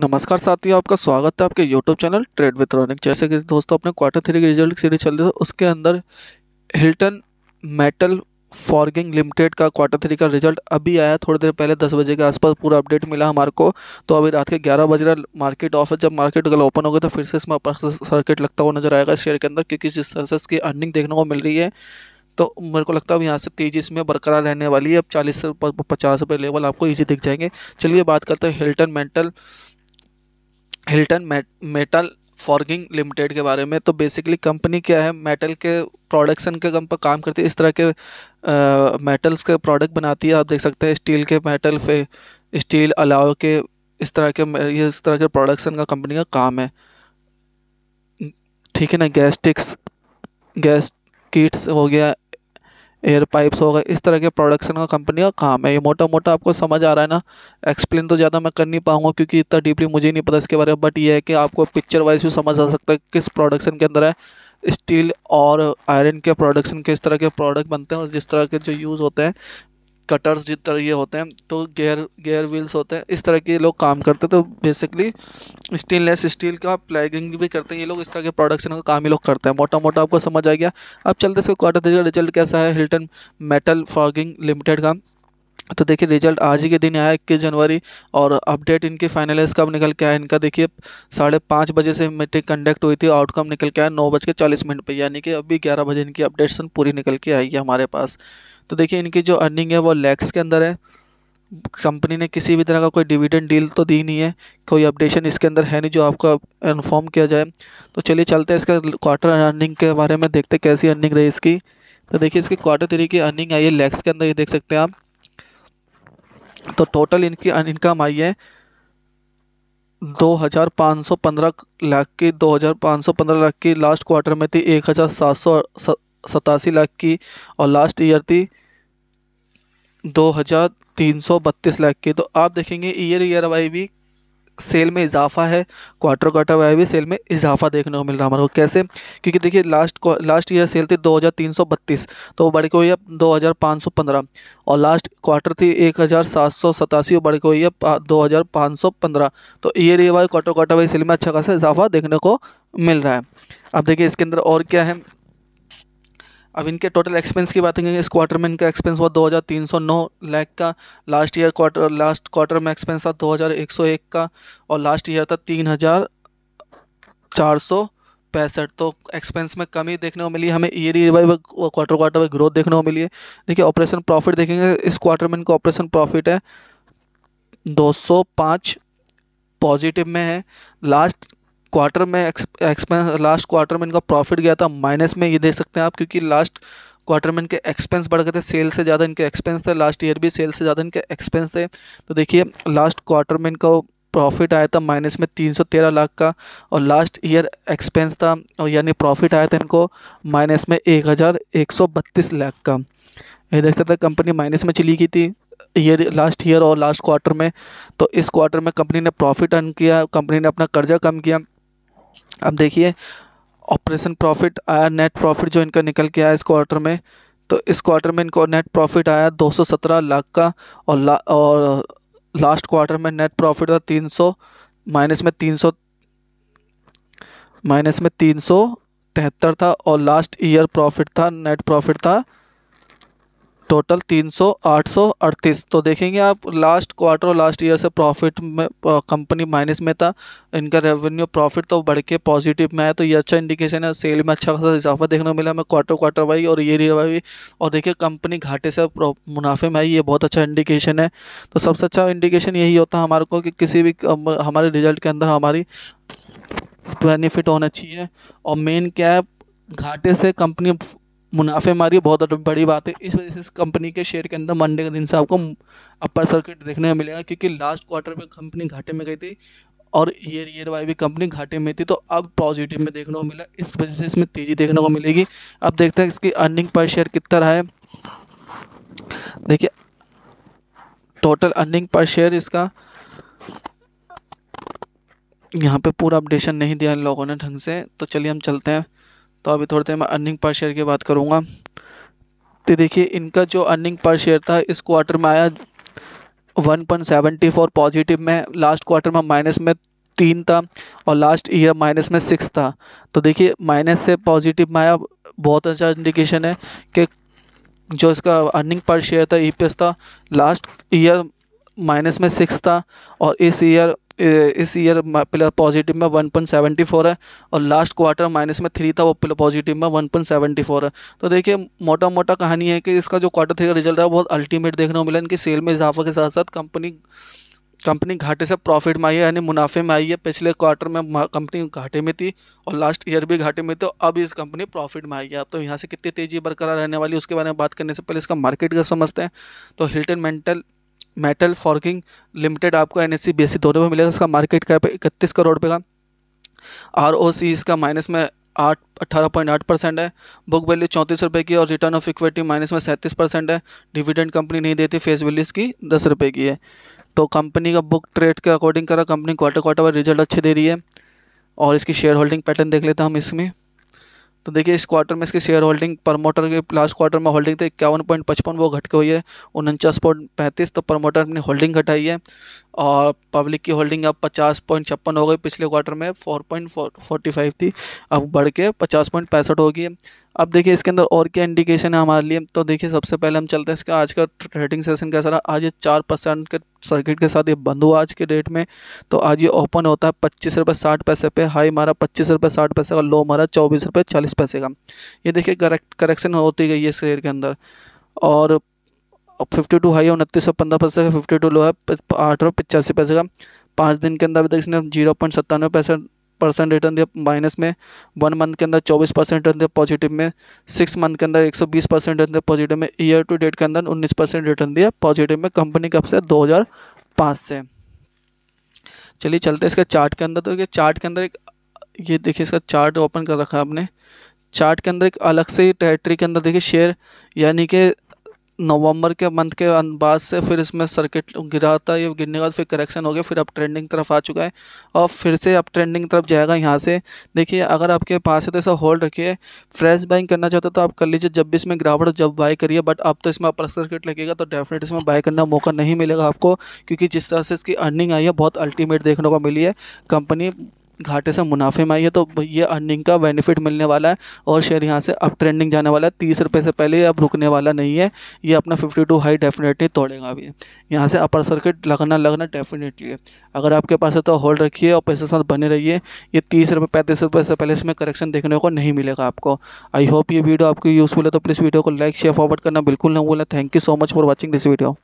नमस्कार साथियों आपका स्वागत है आपके YouTube channel trade with Ronik जैसे कि दोस्तों अपने क्वार्टर थ्री की रिजल्ट सीरीज चल रही है उसके अंदर हिल्टन मेटल फॉर्गिंग लिमिटेड का क्वार्टर थ्री का रिजल्ट अभी आया थोड़ी देर पहले दस बजे के आसपास पूरा अपडेट मिला हमारे को तो अभी रात के ग्यारह बज रहा मार्केट ऑफ है जब मार्केट कल ओपन हो गया तो फिर से इसमें अपर सर्किट लगता हुआ नजर आएगा शेयर के अंदर क्योंकि जिस तरह से इसकी अर्निंग देखने को मिल रही है तो मेरे को लगता है अब यहाँ से तेज़ी इसमें बरकरार रहने वाली है अब चालीस से पचास रुपये लेवल आपको ईजी दिख जाएंगे चलिए बात करते हैं Hilton mental Hilton metal forging limited के बारे में तो बेसिकली कंपनी क्या है मेटल के प्रोडक्शन के कम पर काम करती है इस तरह के मेटल्स के प्रोडक्ट बनाती है आप देख सकते हैं स्टील के मेटल फे स्टील अलाव के इस तरह के ये इस तरह के प्रोडक्शन का कंपनी का काम है ठीक है ना गैस्टिक्स गैस किट्स हो गया एयर पाइप्स हो गए इस तरह के प्रोडक्शन का कंपनी का काम है ये मोटा मोटा आपको समझ आ रहा है ना एक्सप्लेन तो ज़्यादा मैं कर नहीं पाऊंगा क्योंकि इतना डीपली मुझे नहीं पता इसके बारे में बट ये है कि आपको पिक्चर वाइज भी समझ आ सकता है किस प्रोडक्शन के अंदर है स्टील और आयरन के प्रोडक्शन के तरह के प्रोडक्ट बनते हैं और जिस तरह के जो यूज़ होते हैं कटर्स जिस तरह ये होते हैं तो गेयर गेयर व्हील्स होते हैं इस तरह के लोग काम करते हैं तो बेसिकली स्टेनलेस स्टील का प्लेगिंग भी करते हैं ये लोग इस तरह के प्रोडक्शन का काम ही लोग करते हैं मोटा मोटा आपको समझ आ गया अब चलते इसका क्वार्टर थ्री का रिजल्ट कैसा है हिल्टन मेटल फॉगिंग लिमिटेड का तो देखिए रिजल्ट आज ही के दिन आया इक्कीस जनवरी और अपडेट इनकी फाइनलाइज कब निकल के आया इनका देखिए साढ़े पाँच बजे से मीटिंग कंडक्ट हुई थी आउटकम निकल के आया नौ बज के चालीस मिनट पर यानी कि अभी ग्यारह बजे इनकी अपडेशन पूरी निकल के आई है हमारे पास तो देखिए इनकी जो अर्निंग है वो लैक्स के अंदर है कंपनी ने किसी भी तरह का कोई डिविडेंड डील तो दी नहीं है कोई अपडेशन इसके अंदर है नहीं जो आपको इन्फॉर्म किया जाए तो चलिए चलते हैं इसका क्वार्टर अर्निंग के बारे में देखते कैसी अर्निंग रही इसकी तो देखिए इसकी क्वार्टर थ्री की अर्निंग आई है लैक्स के अंदर ये देख सकते हैं आप तो टोटल इनकी इनकम आई है दो हजार पाँच सौ पंद्रह लाख की दो हजार पाँच सौ पंद्रह लाख की लास्ट क्वार्टर में थी एक हज़ार सात सौ सतासी लाख की और लास्ट ईयर थी दो हज़ार तीन सौ बत्तीस लाख की तो आप देखेंगे year year Y week sale में इजाफा है क्वार्टर क्वार्टर वाइज भी सेल में इजाफा देखने को मिल रहा है हमारे को कैसे क्योंकि देखिए लास्ट लास्ट ईयर सेल थी 2332 तो बढ़ के हुई है 2515 और लास्ट क्वार्टर थी एक हज़ार सात सौ सतासी और बढ़ के हुई है 2515 तो year year wise quarter quarter wise sale में अच्छा खासा इजाफा देखने को मिल रहा है अब देखिए इसके अंदर और क्या है अब इनके टोटल एक्सपेंस की बात करेंगे इस क्वार्टर में इनका एक्सपेंस हुआ 2309 लाख का last year quarter last quarter में एक्सपेंस था 2101 का और लास्ट ईयर था तीन हज़ार चार सौ पैंसठ तो एक्सपेंस में कमी देखने को मिली हमें ईयर वाई क्वार्टर क्वार्टर में ग्रोथ देखने को मिली है देखिए ऑपरेशन प्रॉफिट देखेंगे इस क्वार्टर में इनका ऑपरेशन प्रॉफिट है 205 पॉजिटिव में है लास्ट क्वार्टर में एक्सपेंस लास्ट क्वार्टर में इनका प्रॉफिट गया था माइनस में ये देख सकते हैं आप क्योंकि लास्ट क्वार्टर में इनके एक्सपेंस बढ़ गए थे सेल से ज़्यादा इनके एक्सपेंस थे लास्ट ईयर भी सेल से ज़्यादा इनके एक्सपेंस थे तो देखिए लास्ट क्वार्टर में इनका प्रॉफिट आया था माइनस में 313 लाख का और लास्ट ईयर एक्सपेंस था और यानी प्रॉफिट आया था इनको माइनस में 1132 लाख का ये देख सकते कंपनी माइनस में चली गई थी ईयर लास्ट ईयर और लास्ट क्वार्टर में तो इस क्वार्टर में कंपनी ने प्रॉफिट अर्न किया कंपनी ने अपना कर्जा कम किया अब देखिए ऑपरेशन प्रॉफिट आया नेट प्रॉफिट जो इनका निकल के आया इस क्वार्टर में तो इस क्वार्टर में इनको नेट प्रॉफिट आया 217 लाख का और ला, और लास्ट क्वार्टर में नेट प्रॉफिट था 300 माइनस में 300 माइनस में तीन सौ तिहत्तर था और लास्ट ईयर प्रॉफिट था नेट प्रॉफिट था टोटल तीन सौ आठ सौ अड़तीस तो देखेंगे आप लास्ट क्वार्टर और लास्ट ईयर से प्रॉफिट में कंपनी माइनस में था इनका रेवेन्यू प्रॉफिट तो बढ़ के पॉजिटिव में आया तो ये अच्छा इंडिकेशन है सेल में अच्छा खासा इजाफा देखने को मिला हमें क्वार्टर क्वार्टर वाई और ये ईयर वाई और देखिए कंपनी घाटे से मुनाफे में आई ये बहुत अच्छा इंडिकेशन है तो सबसे अच्छा इंडिकेशन यही होता है हमारे को कि किसी भी हमारे रिजल्ट के अंदर हमारी बेनिफिट होना चाहिए और मेन क्या है घाटे से कंपनी मुनाफे मारी बहुत बड़ी बात है इस वजह से इस कंपनी के शेयर के अंदर मंडे के दिन से आपको अपर सर्किट देखने को मिलेगा क्योंकि लास्ट क्वार्टर में कंपनी घाटे में गई थी और ईयर ईयर वाई भी कंपनी घाटे में थी तो अब पॉजिटिव में देखने को मिला इस वजह से इसमें तेज़ी देखने को मिलेगी अब देखते हैं इसकी अर्निंग पर शेयर कितना रहा है देखिए टोटल अर्निंग पर शेयर इसका यहाँ पे पूरा अपडेशन नहीं दिया इन लोगों ने ढंग से तो चलिए हम चलते हैं तो अभी थोड़ी देर में अर्निंग पर शेयर की बात करूँगा तो देखिए इनका जो अर्निंग पर शेयर था इस क्वार्टर में आया 1.74 पॉजिटिव में लास्ट क्वार्टर में माइनस में तीन था और लास्ट ईयर माइनस में सिक्स था तो देखिए माइनस से पॉजिटिव में आया बहुत अच्छा इंडिकेशन है कि जो इसका अर्निंग पर शेयर था ई e था लास्ट ईयर माइनस में सिक्स था और इस ईयर इस ईयर प्लस पॉजिटिव में वन पॉइंट सेवेंटी फोर है और लास्ट क्वार्टर माइनस में थ्री था वो प्लस पॉजिटिव में वन पॉइंट सेवेंटी फोर है तो देखिए मोटा मोटा कहानी है कि इसका जो क्वार्टर थ्री का रिजल्ट है बहुत अल्टीमेट देखने को मिला इनकी सेल में इजाफा के साथ साथ कंपनी कंपनी घाटे से प्रॉफिट में आई है यानी मुनाफे में आई है पिछले क्वार्टर में कंपनी घाटे में थी और लास्ट ईयर भी घाटे में थी अब इस कंपनी प्रॉफिट में आई है अब तो यहाँ से कितनी तेज़ी बरकरार रहने वाली उसके बारे में बात करने से पहले इसका मार्केट का समझते हैं तो Hilton mental metal forging limited आपको N S C B S C दोनों में मिलेगा इसका मार्केट कैप इकतीस करोड़ रुपये का आर ओ सी इसका माइनस में आठ अट्ठारह पॉइंट आठ परसेंट है बुक वैल्यू चौंतीस रुपये की और रिटर्न ऑफ इक्विटी माइनस में सैंतीस परसेंट है डिविडेंड कंपनी नहीं देती फेस वैल्यू इसकी दस रुपये की है तो कंपनी का बुक ट्रेड के अकॉर्डिंग करा कंपनी क्वार्टर क्वार्टर पर रिजल्ट अच्छे दे रही है और इसकी शेयर होल्डिंग पैटर्न देख लेते हैं हम इसमें तो देखिए इस क्वार्टर में इसके शेयर होल्डिंग प्रमोटर के लास्ट क्वार्टर में होल्डिंग तो थे इक्यावन पॉइंट पचपन वो घट के हुई है उनचास पॉइंट पैंतीस तो प्रमोटर ने होल्डिंग घटाई है और पब्लिक की होल्डिंग अब पचास पॉइंट छप्पन हो गई पिछले क्वार्टर में फोर पॉइंट फोर्टी फाइव थी अब बढ़ के पचास पॉइंट पैंसठ होगी अब देखिए इसके अंदर और क्या इंडिकेशन है हमारे लिए तो देखिए सबसे पहले हम चलते हैं इसका आज का ट्रेडिंग सेशन कैसा रहा आज ये चार परसेंट के सर्किट के साथ ये बंद हुआ आज के डेट में तो आज ये ओपन होता है पच्चीस रुपये साठ पैसे पे हाई मारा पच्चीस रुपये साठ पैसे का लो मारा चौबीस रुपये चालीस पैसे का ये देखिए करेक्ट करेक्शन होती गई है शेयर के अंदर और और फिफ्टी टू हाई है उनतीस सौ पंद्रह पैसे का फिफ्टी टू लो है आठ रुपये पिचासी पैसे का पाँच दिन के अंदर अभी तक इसने जीरो पॉइंट सत्तानवे पैसे परसेंट रिटर्न दिया माइनस में वन मंथ के अंदर चौबीस परसेंट रिटर्न दिया पॉजिटिव में सिक्स मंथ के अंदर एक सौ बीस परसेंट रिटर्न दिया पॉजिटिव में ईयर टू डेट के अंदर उन्नीस परसेंट रिटर्न दिया पॉजिटिव में कंपनी कब से दो हज़ार पाँच से चलिए चलते इसके चार्ट के अंदर तो ये चार्ट के अंदर एक ये देखिए इसका चार्ट ओपन कर रखा है आपने चार्ट के अंदर एक अलग से टेरेटरी के अंदर देखिए शेयर यानी कि नवंबर के मंथ के बाद से फिर इसमें सर्किट गिरा था ये गिरने के बाद फिर करेक्शन हो गया फिर अब ट्रेंडिंग तरफ आ चुका है और फिर से अब ट्रेंडिंग तरफ जाएगा यहाँ से देखिए अगर आपके पास है तो ऐसा होल्ड रखिए फ्रेश बाइंग करना चाहते हो तो आप कर लीजिए जब भी इसमें गिरावट हो जब बाई करिए बट अब तो इसमें अपर सर्किट लगेगा तो डेफिनेट इसमें बाई करने का मौका नहीं मिलेगा आपको क्योंकि जिस तरह से इसकी अर्निंग आई है बहुत अल्टीमेट देखने को मिली है कंपनी घाटे से मुनाफे में आई है तो ये अर्निंग का बेनिफिट मिलने वाला है और शेयर यहाँ से अब ट्रेंडिंग जाने वाला है तीस रुपये से पहले अब रुकने वाला नहीं है ये अपना फिफ्टी टू हाई डेफिनेटली तोड़ेगा अभी यहाँ से अपर सर्किट लगना लगना डेफिनेटली है अगर आपके पास है तो होल्ड रखिए और पैसे साथ बने रहिए ये तीस रुपये पैंतीस रुपये से पहले इसमें करेक्शन देखने को नहीं मिलेगा आपको आई होप ये वीडियो आपको यूज़फुल है तो प्लीज़ वीडियो को लाइक शेयर फॉरवर्ड करना बिल्कुल ना बोला thank you so much for watching this video